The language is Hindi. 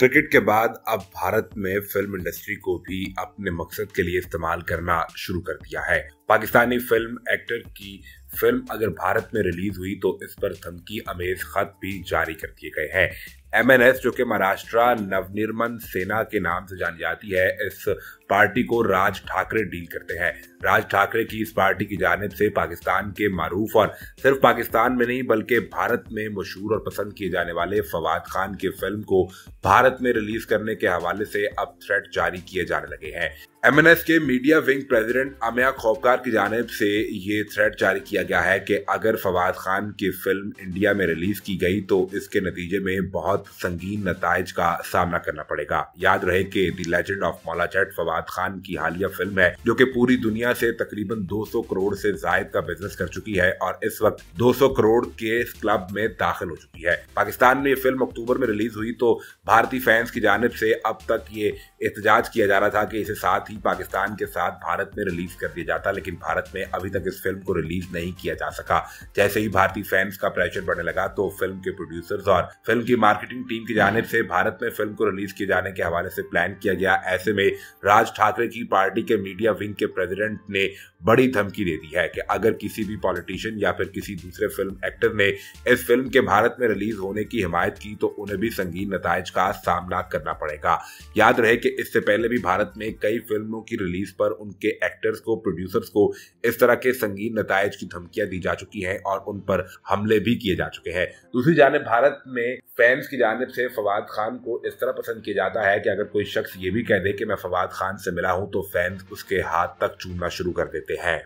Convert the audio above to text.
क्रिकेट के बाद अब भारत में फिल्म इंडस्ट्री को भी अपने मकसद के लिए इस्तेमाल करना शुरू कर दिया है पाकिस्तानी फिल्म एक्टर की फिल्म अगर भारत में रिलीज हुई तो इस पर धमकी अमेज खत भी जारी कर दिए गए हैं एमएनएस जो कि महाराष्ट्र नवनिर्मन सेना के नाम से जानी जाती है इस पार्टी को राज ठाकरे डील करते हैं राज ठाकरे की इस पार्टी की जानब से पाकिस्तान के मारूफ और सिर्फ पाकिस्तान में नहीं बल्कि भारत में मशहूर और पसंद किए जाने वाले फवाद खान की फिल्म को भारत में रिलीज करने के हवाले से अब थ्रेट जारी किए जाने लगे हैं एम के media wing president Ameya Khopkar की जानब से ये थ्रेट जारी किया गया है कि अगर फवाद खान की फिल्म इंडिया में रिलीज की गई तो इसके नतीजे में बहुत संगीन नतज का सामना करना पड़ेगा याद रहे कि the legend of Maula Jatt Fawad Fawad Khan की हालिया फिल्म है जो कि पूरी दुनिया से तकरीबन 200 करोड़ से जायद का बिजनेस कर चुकी है और इस वक्त 200 करोड़ के क्लब में दाखिल हो चुकी है पाकिस्तान में ये फिल्म अक्टूबर में रिलीज हुई तो भारतीय फैंस की जानब से अब तक ये एहतजाज किया जा रहा था कि इसे साथ ही पाकिस्तान के साथ भारत में रिलीज कर दिया जाता लेकिन भारत में अभी तक इस फिल्म को रिलीज नहीं किया जा सका जैसे ही भारतीय फैंस का प्रेशर बढ़ने लगा तो फिल्म के प्रोड्यूसर्स और फिल्म की मार्केटिंग टीम की जानब से भारत में फिल्म को रिलीज किए जाने के हवाले से प्लान किया गया ऐसे में राज ठाकरे की पार्टी के मीडिया विंग के प्रेसिडेंट ने बड़ी धमकी दे दी है कि अगर किसी भी पॉलिटिशियन या फिर किसी दूसरे फिल्म एक्टर ने इस फिल्म के भारत में रिलीज होने की हिमायत की तो उन्हें भी संगीन नतज का सामना करना पड़ेगा याद रहे कि इससे पहले भी भारत में कई फिल्मों की रिलीज पर उनके एक्टर्स को प्रोड्यूसर्स को इस तरह के संगीन नतज की धमकियां दी जा चुकी हैं और उन पर हमले भी किए जा चुके हैं दूसरी जानब भारत में फैंस की जानब से फवाद खान को इस तरह पसंद किया जाता है कि अगर कोई शख्स ये भी कह दे कि मैं फवाद खान से मिला हूं तो फैंस उसके हाथ तक चूमना शुरू कर देते हैं